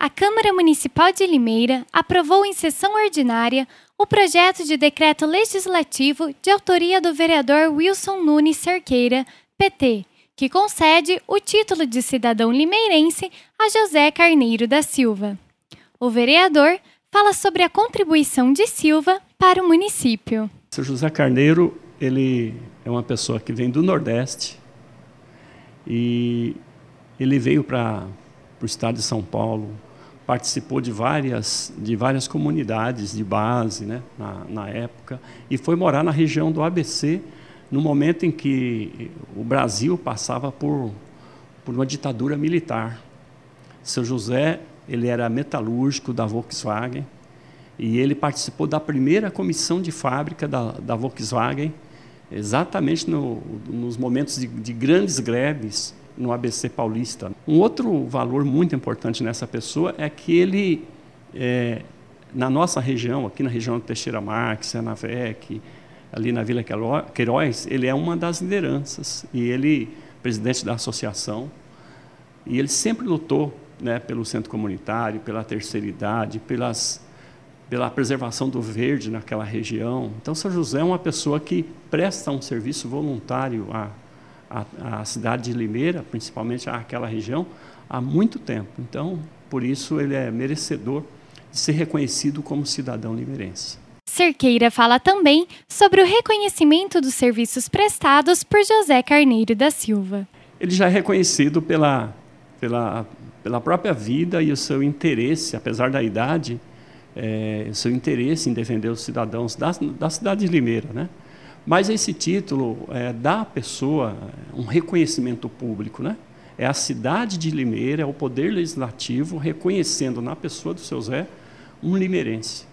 a Câmara Municipal de Limeira aprovou em sessão ordinária o projeto de decreto legislativo de autoria do vereador Wilson Nunes Cerqueira, PT, que concede o título de cidadão limeirense a José Carneiro da Silva. O vereador fala sobre a contribuição de Silva para o município. Seu José Carneiro, ele é uma pessoa que vem do Nordeste e ele veio para o estado de São Paulo, participou de várias, de várias comunidades de base né, na, na época e foi morar na região do ABC no momento em que o Brasil passava por, por uma ditadura militar. Seu José ele era metalúrgico da Volkswagen e ele participou da primeira comissão de fábrica da, da Volkswagen, exatamente no, nos momentos de, de grandes greves no ABC paulista. Um outro valor muito importante nessa pessoa é que ele, é, na nossa região, aqui na região do Teixeira Marques, Anavec, ali na Vila Queiroz, ele é uma das lideranças e ele presidente da associação e ele sempre lutou né, pelo centro comunitário, pela terceira idade, pelas, pela preservação do verde naquela região. Então, São José é uma pessoa que presta um serviço voluntário a a, a cidade de Limeira, principalmente aquela região, há muito tempo. Então, por isso, ele é merecedor de ser reconhecido como cidadão limeirense. Cerqueira fala também sobre o reconhecimento dos serviços prestados por José Carneiro da Silva. Ele já é reconhecido pela, pela, pela própria vida e o seu interesse, apesar da idade, é, o seu interesse em defender os cidadãos da, da cidade de Limeira, né? Mas esse título é, dá à pessoa é, um reconhecimento público, né? É a cidade de Limeira, é o Poder Legislativo reconhecendo na pessoa do seu Zé um limeirense.